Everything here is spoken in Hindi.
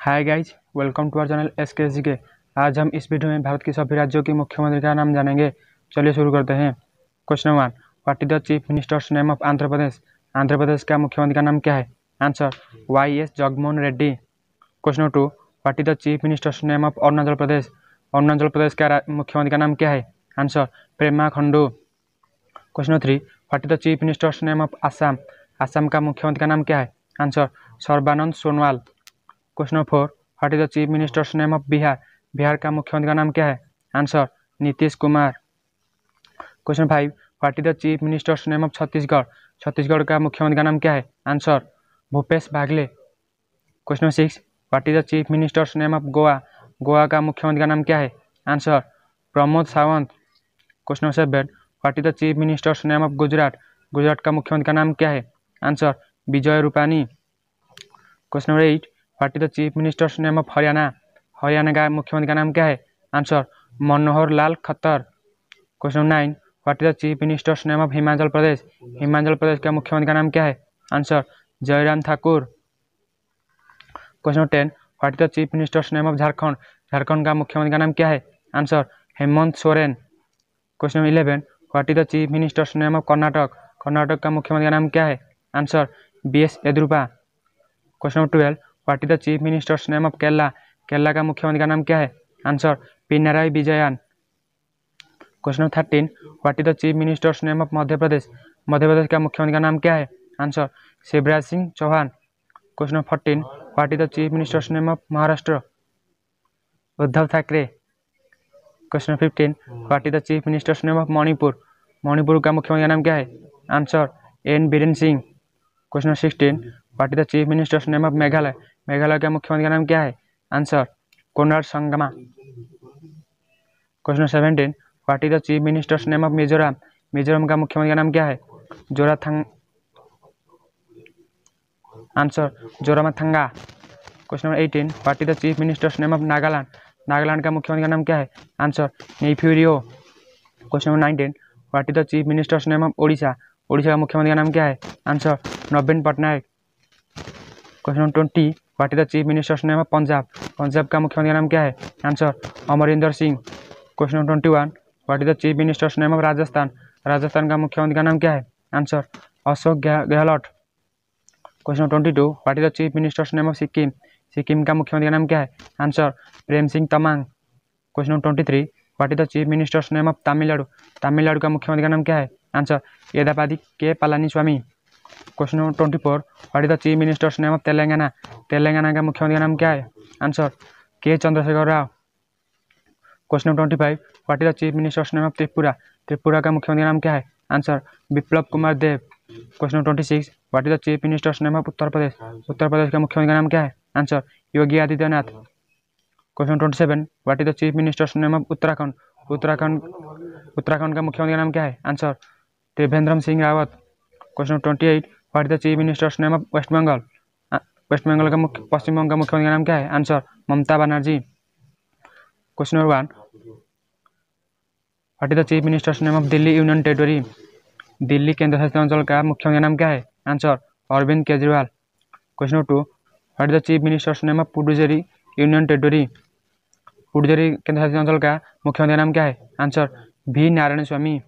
hi guys welcome to our channel S K G के आज हम इस वीडियो में भारत के सभी राज्यों के मुख्यमंत्री का नाम जानेंगे चलिए शुरू करते हैं question one what is the chief minister's name of Andhra Pradesh Andhra Pradesh का मुख्यमंत्री का नाम क्या है answer Y S Jaganmohan Reddy question two what is the chief minister's name of Arunachal Pradesh Arunachal Pradesh का मुख्यमंत्री का नाम क्या है answer Prema Khandu question three what is the chief minister's name of Assam Assam का मुख्यमंत्री का नाम क्या है answer Sarbananda Sonwal question number four what is the chief minister's name of Bihar Bihar का मुख्यमंत्री का नाम क्या है answer Nitish Kumar question five what is the chief minister's name of Chhattisgarh Chhattisgarh का मुख्यमंत्री का नाम क्या है answer Bhupesh Baghel question number six what is the chief minister's name of Goa Goa का मुख्यमंत्री का नाम क्या है answer Pramod Sawant question number seven what is the chief minister's name of Gujarat Gujarat का मुख्यमंत्री का नाम क्या है answer Vijay Rupani question number eight party the chief minister's name of Haryana Haryana का मुख्यमंत्री का नाम क्या है answer Manohar Lal Khattar question nine party the chief minister's name of Himachal Pradesh Himachal Pradesh का मुख्यमंत्री का नाम क्या है answer Jairam Thakur question ten party the chief minister's name of Jharkhand Jharkhand का मुख्यमंत्री का नाम क्या है answer Hemant Soren question eleven what the chief minister's name of Karnataka Karnataka का मुख्यमंत्री का नाम क्या है answer B S Yediyurappa question number twelve what is the chief minister's name of Kerala Kerala का मुख्यमंत्री का नाम क्या है answer Pinarayi Vijayan question number thirteen what is the chief minister's name of Madhya Pradesh Madhya Pradesh का मुख्यमंत्री का नाम क्या है answer Shivraj Singh Chauhan question number fourteen what is the chief minister's name of Maharashtra Uddhav Thackeray question number fifteen what is the chief minister's name of Manipur Manipur का मुख्यमंत्री का नाम क्या है answer N Biren Singh question number sixteen what is the chief minister's name of Meghalaya Meghalaya के मुख्यमंत्री का नाम क्या है answer Conrad Sangma question seventeen what is the chief minister's name of Mizoram Mizoram का मुख्यमंत्री का नाम क्या है जोराथंग answer जोरामाथंगा question number eighteen what is the chief minister's name of Nagaland Nagaland का मुख्यमंत्री का नाम क्या है answer नेफ्यूरियो question number nineteen what is the chief minister's name of Odisha Odisha का मुख्यमंत्री का नाम क्या है answer Naveen Patnaik question number twenty what is the chief minister's name of Punjab Punjab का मुख्यमंत्री का नाम क्या है answer Amarinder Singh question twenty one what is the chief minister's name of Rajasthan Rajasthan का मुख्यमंत्री का नाम क्या है answer Ashok Gehlot question twenty two what is the chief minister's name of Sikkim Sikkim का मुख्यमंत्री का नाम क्या है answer Prem Singh Tamang question twenty three what is the chief minister's name of Tamil Nadu Tamil Nadu का मुख्यमंत्री का नाम क्या है आंसर यदापादी के पलानी स्वामी question number twenty four what is the chief minister's name of Telangana Telangana का मुख्यमंत्री का नाम क्या है answer K Chandrashekar Rao question number twenty five what is the chief minister's name of Tripura Tripura का मुख्यमंत्री का नाम क्या है answer Biplab Kumar Deb question number twenty six what is the chief minister's name of Uttar Pradesh Uttar Pradesh का मुख्यमंत्री का नाम क्या है answer Yogi Adityanath question twenty seven what is the chief minister's name of Uttarakhand Uttarakhand Uttarakhand का मुख्यमंत्री का नाम क्या है answer Trivendram Singh Rawat question twenty eight what the chief minister's name of West Bengal West Bengal का मुख्य पश्चिम बंगाल का मुख्यमंत्री का नाम क्या है answer Mamata Banerjee question number one what is the chief minister's name of Delhi union territory Delhi केंद्र शासित अंचल का मुख्यमंत्री नाम क्या है answer Arvind Kejriwal question number two what is the chief minister's name of Puducherry union territory Puducherry केंद्र शासित अंचल का मुख्यमंत्री नाम क्या है आंसर वी नारायण स्वामी